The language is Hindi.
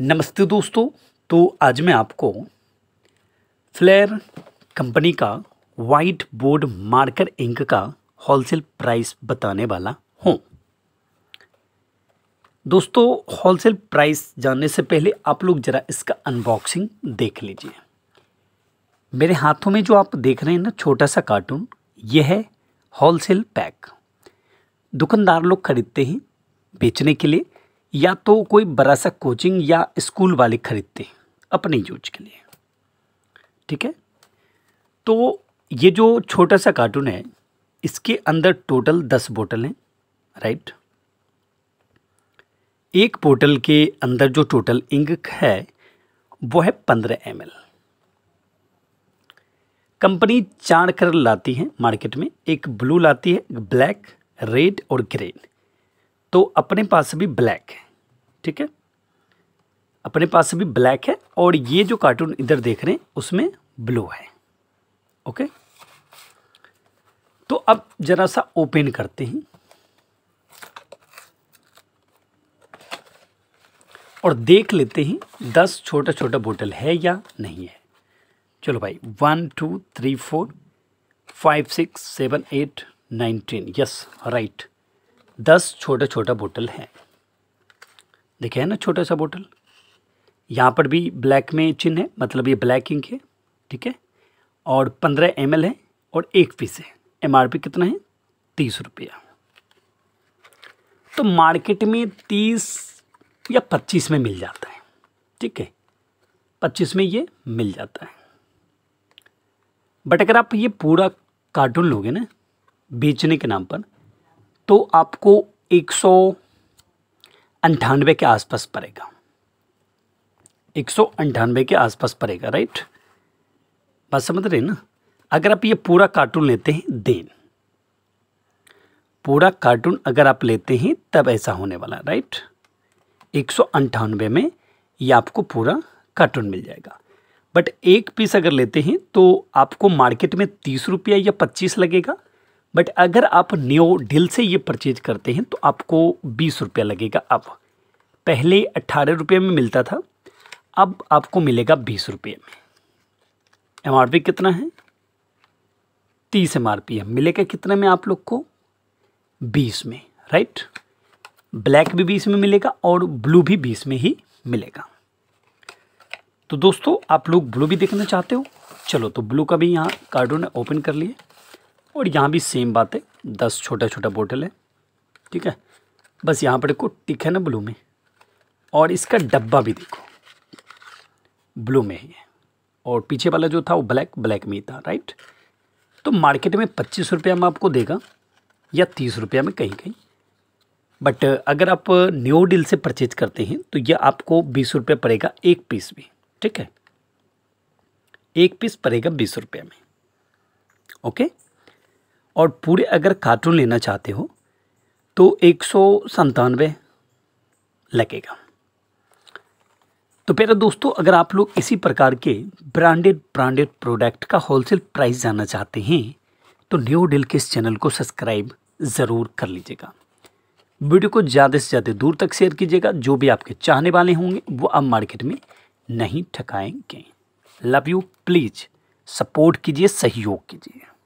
नमस्ते दोस्तों तो आज मैं आपको फ्लेयर कंपनी का वाइट बोर्ड मार्कर इंक का होलसेल प्राइस बताने वाला हूँ दोस्तों होलसेल प्राइस जानने से पहले आप लोग ज़रा इसका अनबॉक्सिंग देख लीजिए मेरे हाथों में जो आप देख रहे हैं ना छोटा सा कार्टून यह है होलसेल पैक दुकानदार लोग खरीदते हैं बेचने के लिए या तो कोई बड़ा सा कोचिंग या स्कूल वाले खरीदते हैं अपने यूज के लिए ठीक है तो ये जो छोटा सा कार्टून है इसके अंदर टोटल दस बोटल हैं राइट एक बोटल के अंदर जो टोटल इंक है वो है पंद्रह एम कंपनी चार कलर लाती है मार्केट में एक ब्लू लाती है ब्लैक रेड और ग्रीन तो अपने पास भी ब्लैक है ठीक है अपने पास भी ब्लैक है और ये जो कार्टून इधर देख रहे हैं उसमें ब्लू है ओके तो अब ज़रा सा ओपन करते हैं और देख लेते हैं दस छोटा छोटा बोतल है या नहीं है चलो भाई one two three four five six seven eight nine ten yes right दस छोटा छोटा बोतल हैं देखे है ना छोटा सा बोतल यहाँ पर भी ब्लैक में चिन्ह है मतलब ये ब्लैक इंक है ठीक है और पंद्रह एम है और एक पीस है एम कितना है तीस रुपया तो मार्केट में तीस या पच्चीस में मिल जाता है ठीक है पच्चीस में ये मिल जाता है बट अगर आप ये पूरा कार्टून लोगे ना बेचने के नाम पर तो आपको एक सौ अंठानवे के आसपास पड़ेगा एक सौ अंठानवे के आसपास पड़ेगा राइट बात समझ रहे हैं ना अगर आप ये पूरा कार्टून लेते हैं देन पूरा कार्टून अगर आप लेते हैं तब ऐसा होने वाला राइट एक सौ अंठानवे में ये आपको पूरा कार्टून मिल जाएगा बट एक पीस अगर लेते हैं तो आपको मार्केट में तीस रुपया या पच्चीस लगेगा बट अगर आप न्यो डिल से ये परचेज करते हैं तो आपको बीस रुपया लगेगा अब पहले अट्ठारह रुपये में मिलता था अब आपको मिलेगा बीस रुपये में एम कितना है तीस एम आर पी है मिलेगा कितने में आप लोग को बीस में राइट ब्लैक भी बीस में मिलेगा और ब्लू भी बीस में ही मिलेगा तो दोस्तों आप लोग ब्लू भी देखना चाहते हो चलो तो ब्लू का भी यहाँ कार्डों ने ओपन कर लिए और यहाँ भी सेम बात है दस छोटा छोटा बोटल है ठीक है बस यहाँ पर देखो टिक है ना ब्लू में और इसका डब्बा भी देखो ब्लू में है और पीछे वाला जो था वो ब्लैक ब्लैक में ही था राइट तो मार्केट में पच्चीस रुपया में आपको देगा या तीस रुपया में कहीं कहीं बट अगर आप न्यू डील से परचेज करते हैं तो यह आपको बीस रुपये पड़ेगा एक पीस भी ठीक है एक पीस पड़ेगा बीस रुपये में ओके और पूरे अगर कार्टून लेना चाहते हो तो एक सौ संतानवे लगेगा तो फिर दोस्तों अगर आप लोग इसी प्रकार के ब्रांडेड ब्रांडेड प्रोडक्ट का होलसेल प्राइस जानना चाहते हैं तो न्यू डील के इस चैनल को सब्सक्राइब ज़रूर कर लीजिएगा वीडियो को ज़्यादा से ज़्यादा दूर तक शेयर कीजिएगा जो भी आपके चाहने वाले होंगे वो आप मार्केट में नहीं ठकाएंगे लव यू प्लीज़ सपोर्ट कीजिए सहयोग कीजिए